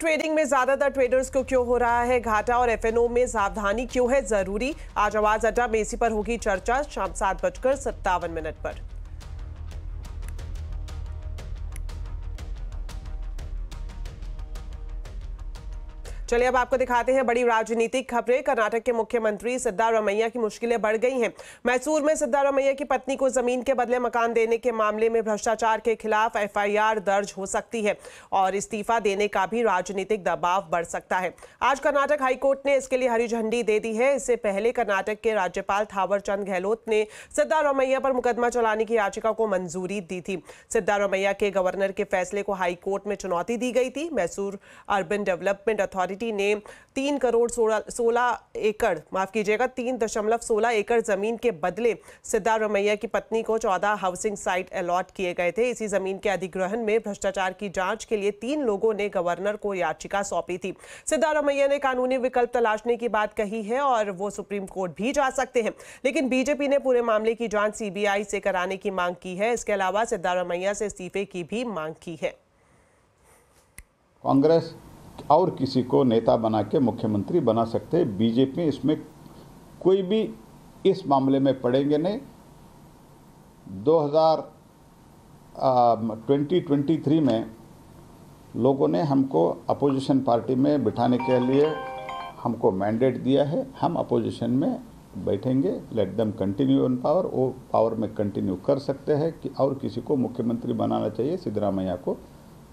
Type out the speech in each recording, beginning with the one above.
Trading में ज्यादातर traders को क्यों हो रहा है घाटा और एफएनओ में सावधानी क्यों है जरूरी आज आवाज अड्डा में इसी पर होगी चर्चा शाम सात बजकर सत्तावन मिनट पर चलिए अब आपको दिखाते हैं बड़ी राजनीतिक खबरें कर्नाटक के मुख्यमंत्री सिद्धारमैया की मुश्किलें बढ़ गई हैं मैसूर में सिद्धारमैया की पत्नी को जमीन के बदले मकान देने के मामले में भ्रष्टाचार के खिलाफ एफआईआर दर्ज हो सकती है और इस्तीफा देने का भी राजनीतिक दबाव बढ़ सकता है आज कर्नाटक हाईकोर्ट ने इसके लिए हरी झंडी दे दी है इससे पहले कर्नाटक के राज्यपाल थावरचंद गहलोत ने सिद्धारमैया पर मुकदमा चलाने की याचिका को मंजूरी दी थी सिद्धारमैया के गवर्नर के फैसले को हाईकोर्ट में चुनौती दी गई थी Mysore urban development authority committee ने तीन करोड़ सोलह एकड़ माफ कीजिएगा तीन दशमलव सोलह एकड़ जमीन के बदले सिद्धारमैया की पत्नी को चौदह हाउसिंग साइट अलॉट किए गए थे इसी जमीन के अधिग्रहण में भ्रष्टाचार की जांच के लिए तीन लोगों ने गवर्नर को याचिका सौंपी थी सिद्धारमैया ने कानूनी विकल्प तलाशने की बात कही है और वो सुप्रीम कोर्ट भी जा सकते हैं लेकिन बीजेपी ने पूरे मामले की जाँच सी से कराने की मांग की है इसके अलावा सिद्धारमैया से इस्तीफे की भी मांग की है कांग्रेस और किसी को नेता बना के मुख्यमंत्री बना सकते बीजेपी इसमें कोई भी इस मामले में पड़ेंगे नहीं 2023 में लोगों ने हमको अपोजिशन पार्टी में बिठाने के लिए हमको मैंडेट दिया है हम अपोजिशन में बैठेंगे let them continue in power वो पावर में कंटिन्यू कर सकते हैं कि और किसी को मुख्यमंत्री बनाना चाहिए सिद्धरामैया को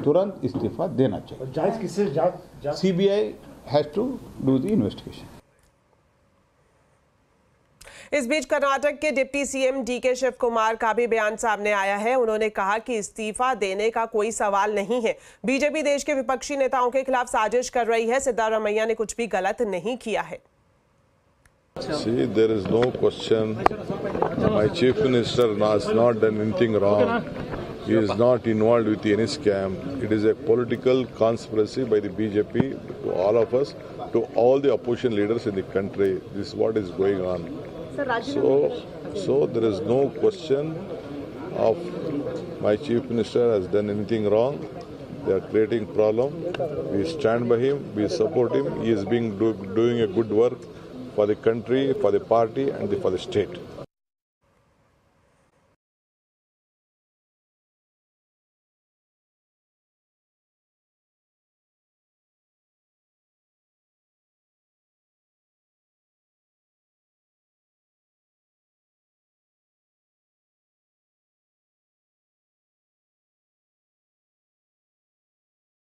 तुरंत इस्तीफा देना चाहिए C B I has to do the investigation इस बीच कर्नाटक के deputy CM DK Shivakumar का भी बयान सामने आया है उन्होंने कहा कि इस्तीफा देने का कोई सवाल नहीं है बीजेपी देश के विपक्षी नेताओं के खिलाफ साजिश कर रही है सिद्धारमैया ने कुछ भी गलत नहीं किया है See, there is no question. My chief minister has not done anything wrong. He is not involved with any scam. It is a political conspiracy by the BJP to all of us, to all the opposition leaders in the country. This is what is going on. So, so there is no question of my chief minister has done anything wrong. They are creating problem. We stand by him. We support him. He is being do, doing a good work for the country, for the party, and the, for the state.